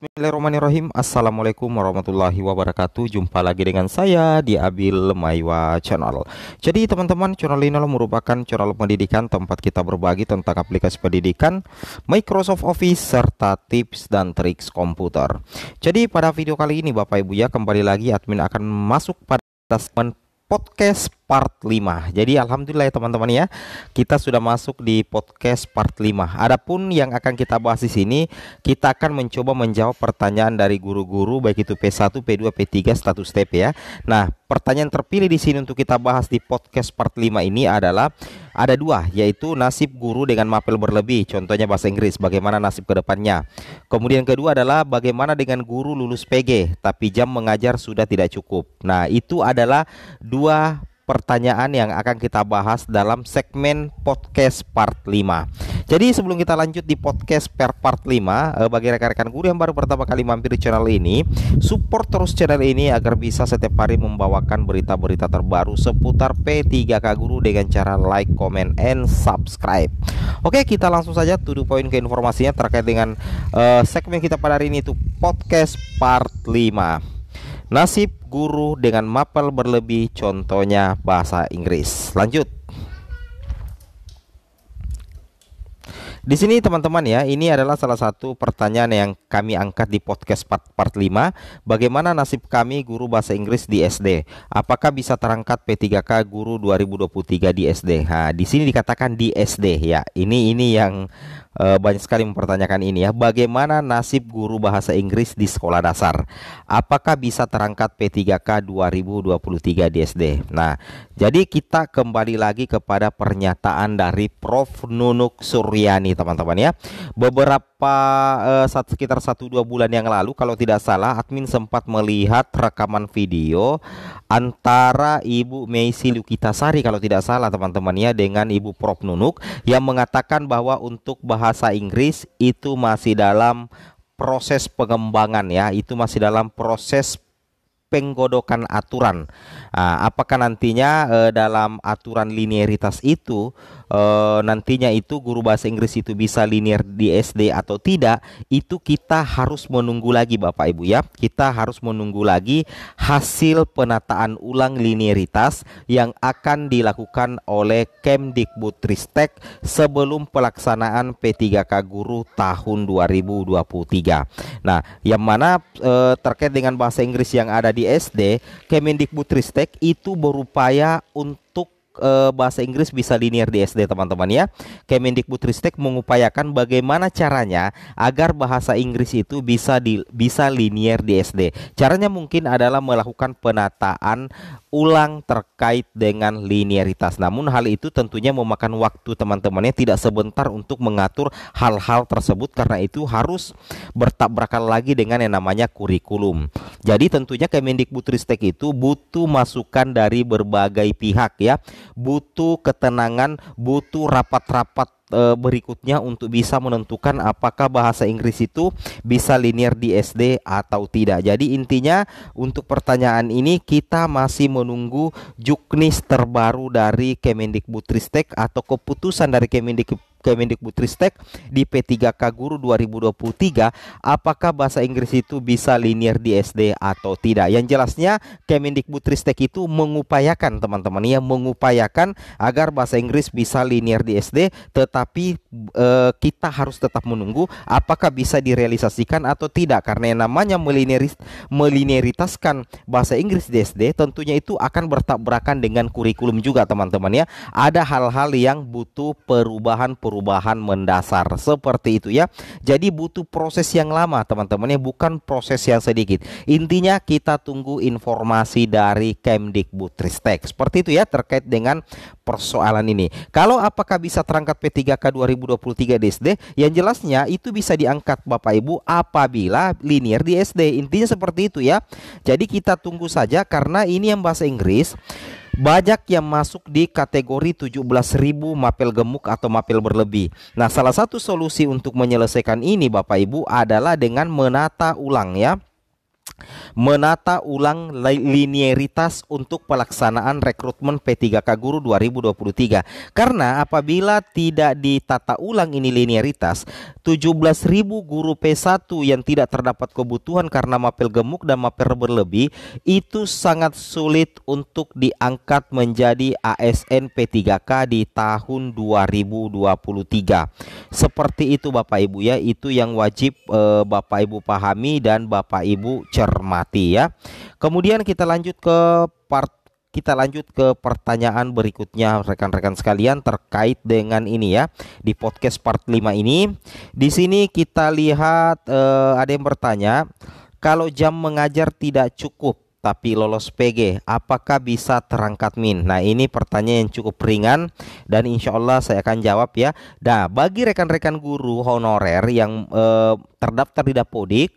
Bismillahirrahmanirrahim Assalamualaikum warahmatullahi wabarakatuh Jumpa lagi dengan saya di Abil Maiwa Channel Jadi teman-teman channel ini merupakan channel pendidikan Tempat kita berbagi tentang aplikasi pendidikan Microsoft Office Serta tips dan triks komputer Jadi pada video kali ini Bapak Ibu ya Kembali lagi admin akan masuk pada podcast part 5. Jadi alhamdulillah ya teman-teman ya, kita sudah masuk di podcast part 5. Adapun yang akan kita bahas di sini, kita akan mencoba menjawab pertanyaan dari guru-guru baik itu P1, P2, P3 status step ya. Nah, pertanyaan terpilih di sini untuk kita bahas di podcast part 5 ini adalah ada dua yaitu nasib guru dengan mapel berlebih contohnya bahasa Inggris bagaimana nasib kedepannya kemudian kedua adalah bagaimana dengan guru lulus PG tapi jam mengajar sudah tidak cukup nah itu adalah dua pertanyaan yang akan kita bahas dalam segmen podcast part 5 Jadi sebelum kita lanjut di podcast per part 5 eh, Bagi rekan-rekan guru yang baru pertama kali mampir di channel ini Support terus channel ini agar bisa setiap hari membawakan berita-berita terbaru seputar P3K Guru dengan cara like, comment, and subscribe Oke kita langsung saja to the point ke informasinya terkait dengan uh, segmen kita pada hari ini itu podcast part 5 Nasib guru dengan mapel berlebih contohnya bahasa Inggris. Lanjut. Di sini teman-teman ya, ini adalah salah satu pertanyaan yang kami angkat di podcast part, part 5, bagaimana nasib kami guru bahasa Inggris di SD? Apakah bisa terangkat P3K guru 2023 di SD? Nah, di sini dikatakan di SD ya. Ini ini yang e, banyak sekali mempertanyakan ini ya. Bagaimana nasib guru bahasa Inggris di sekolah dasar? Apakah bisa terangkat P3K 2023 di SD? Nah, jadi kita kembali lagi kepada pernyataan dari Prof Nunuk Suryani nih teman-teman ya. Beberapa eh, saat sekitar satu dua bulan yang lalu kalau tidak salah admin sempat melihat rekaman video antara Ibu Meisi Lukitasari kalau tidak salah teman-teman ya dengan Ibu Prof Nunuk yang mengatakan bahwa untuk bahasa Inggris itu masih dalam proses pengembangan ya itu masih dalam proses penggodokan aturan. Nah, apakah nantinya eh, dalam aturan linearitas itu eh, nantinya itu guru bahasa Inggris itu bisa linear di SD atau tidak? Itu kita harus menunggu lagi Bapak Ibu ya. Kita harus menunggu lagi hasil penataan ulang linearitas yang akan dilakukan oleh Kemdikbudristek sebelum pelaksanaan P3K guru tahun 2023. Nah, yang mana eh, terkait dengan bahasa Inggris yang ada di di SD Kemendikbudristek itu berupaya untuk Eh, bahasa Inggris bisa linear di SD teman-teman ya. Kemendikbudristek mengupayakan bagaimana caranya agar bahasa Inggris itu bisa di, bisa linear di SD. Caranya mungkin adalah melakukan penataan ulang terkait dengan linearitas. Namun hal itu tentunya memakan waktu teman-temannya tidak sebentar untuk mengatur hal-hal tersebut karena itu harus bertabrakan lagi dengan yang namanya kurikulum. Jadi tentunya Kemendikbudristek itu butuh masukan dari berbagai pihak ya butuh ketenangan, butuh rapat-rapat eh, berikutnya untuk bisa menentukan apakah bahasa Inggris itu bisa linear di SD atau tidak. Jadi intinya untuk pertanyaan ini kita masih menunggu juknis terbaru dari Kemendikbudristek atau keputusan dari Kemendikbud Kemendikbudristek di P3K Guru 2023 apakah bahasa Inggris itu bisa linear di SD atau tidak. Yang jelasnya Kemendikbudristek itu mengupayakan teman-teman ya mengupayakan agar bahasa Inggris bisa linear di SD tetapi e, kita harus tetap menunggu apakah bisa direalisasikan atau tidak karena yang namanya melineris melineritaskan bahasa Inggris di SD tentunya itu akan bertabrakan dengan kurikulum juga teman-teman ya. Ada hal-hal yang butuh perubahan, perubahan perubahan mendasar seperti itu ya. Jadi butuh proses yang lama teman-teman ya, bukan proses yang sedikit. Intinya kita tunggu informasi dari Kemdikbudristek. Seperti itu ya terkait dengan persoalan ini. Kalau apakah bisa terangkat P3K 2023 di SD, Yang jelasnya itu bisa diangkat Bapak Ibu apabila linear di SD. Intinya seperti itu ya. Jadi kita tunggu saja karena ini yang bahasa Inggris banyak yang masuk di kategori 17.000 mapel gemuk atau mapel berlebih. Nah, salah satu solusi untuk menyelesaikan ini Bapak Ibu adalah dengan menata ulang ya menata ulang linearitas untuk pelaksanaan rekrutmen P3K Guru 2023. Karena apabila tidak ditata ulang ini linearitas 17.000 guru P1 yang tidak terdapat kebutuhan karena mapel gemuk dan mapel berlebih itu sangat sulit untuk diangkat menjadi ASN P3K di tahun 2023. Seperti itu Bapak Ibu ya, itu yang wajib eh, Bapak Ibu pahami dan Bapak Ibu cer cermati ya. Kemudian kita lanjut ke part kita lanjut ke pertanyaan berikutnya rekan-rekan sekalian terkait dengan ini ya di podcast part 5 ini. Di sini kita lihat eh, ada yang bertanya kalau jam mengajar tidak cukup tapi lolos PG, apakah bisa terangkat min? Nah ini pertanyaan yang cukup ringan dan insya Allah saya akan jawab ya. Nah bagi rekan-rekan guru honorer yang eh, terdaftar di Dapodik,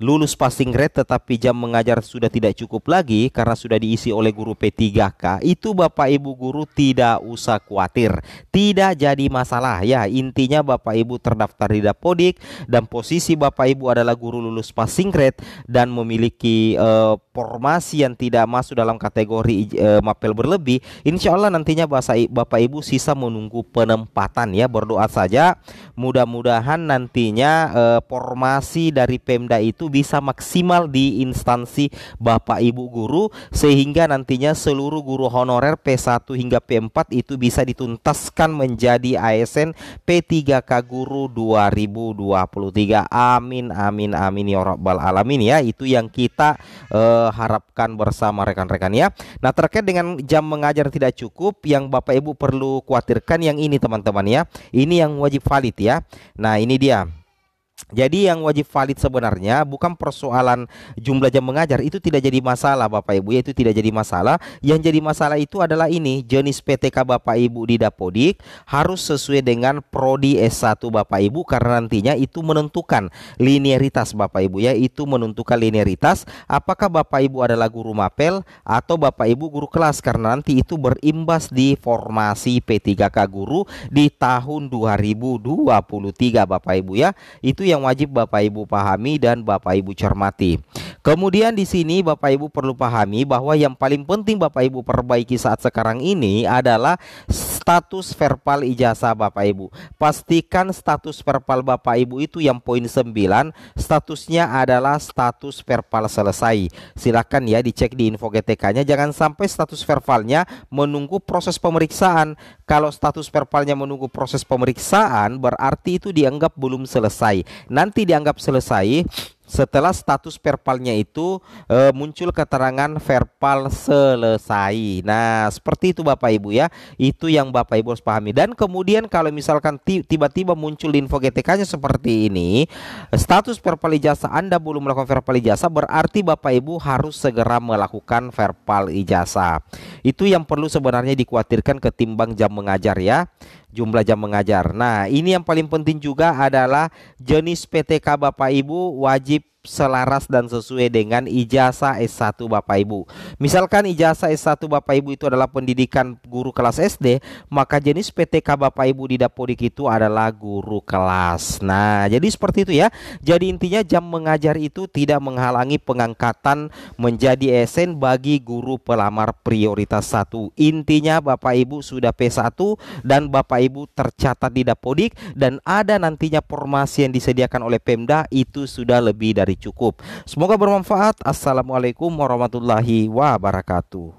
lulus passing grade tetapi jam mengajar sudah tidak cukup lagi karena sudah diisi oleh guru P3K, itu Bapak Ibu guru tidak usah khawatir. Tidak jadi masalah ya. Intinya Bapak Ibu terdaftar di Dapodik dan posisi Bapak Ibu adalah guru lulus passing grade dan memiliki eh, formasi yang tidak masuk dalam kategori eh, mapel berlebih, insya Allah nantinya bahasa Bapak Ibu sisa menunggu penempatan ya. Berdoa saja mudah-mudahan nantinya eh, formasi dari Pemda itu bisa maksimal di instansi Bapak Ibu guru sehingga nantinya seluruh guru honorer P1 hingga P4 itu bisa dituntaskan menjadi ASN P3K Guru 2023. Amin amin amin ya rabbal alamin ya. Itu yang kita uh, harapkan bersama rekan-rekan ya. Nah, terkait dengan jam mengajar tidak cukup yang Bapak Ibu perlu khawatirkan yang ini teman-teman ya. Ini yang wajib valid ya. Nah, ini dia. Jadi yang wajib valid sebenarnya bukan persoalan jumlah jam mengajar itu tidak jadi masalah Bapak Ibu itu tidak jadi masalah. Yang jadi masalah itu adalah ini jenis PTK Bapak Ibu di Dapodik harus sesuai dengan prodi S1 Bapak Ibu karena nantinya itu menentukan linearitas Bapak Ibu ya itu menentukan linearitas apakah Bapak Ibu adalah guru mapel atau Bapak Ibu guru kelas karena nanti itu berimbas di formasi P3K guru di tahun 2023 Bapak Ibu ya. Itu yang wajib Bapak Ibu pahami dan Bapak Ibu cermati. Kemudian di sini Bapak Ibu perlu pahami bahwa yang paling penting Bapak Ibu perbaiki saat sekarang ini adalah status verbal ijazah Bapak Ibu. Pastikan status verbal Bapak Ibu itu yang poin 9, statusnya adalah status verbal selesai. Silakan ya dicek di info GTK-nya jangan sampai status verbalnya menunggu proses pemeriksaan. Kalau status verbalnya menunggu proses pemeriksaan berarti itu dianggap belum selesai. Nanti dianggap selesai setelah status verbalnya itu e, muncul keterangan verbal selesai. Nah, seperti itu Bapak Ibu ya. Itu yang Bapak Ibu harus pahami. Dan kemudian kalau misalkan tiba-tiba muncul info GTK-nya seperti ini, status verbal ijazah Anda belum melakukan verbal ijazah berarti Bapak Ibu harus segera melakukan verbal ijazah. Itu yang perlu sebenarnya dikhawatirkan ketimbang jam mengajar ya jumlah jam mengajar. Nah, ini yang paling penting juga adalah jenis PTK Bapak Ibu wajib selaras dan sesuai dengan ijazah S1 Bapak Ibu. Misalkan ijazah S1 Bapak Ibu itu adalah pendidikan guru kelas SD, maka jenis PTK Bapak Ibu di Dapodik itu adalah guru kelas. Nah, jadi seperti itu ya. Jadi intinya jam mengajar itu tidak menghalangi pengangkatan menjadi ASN bagi guru pelamar prioritas 1. Intinya Bapak Ibu sudah P1 dan Bapak Ibu tercatat di Dapodik dan ada nantinya formasi yang disediakan oleh Pemda itu sudah lebih dari cukup. Semoga bermanfaat. Assalamualaikum warahmatullahi wabarakatuh.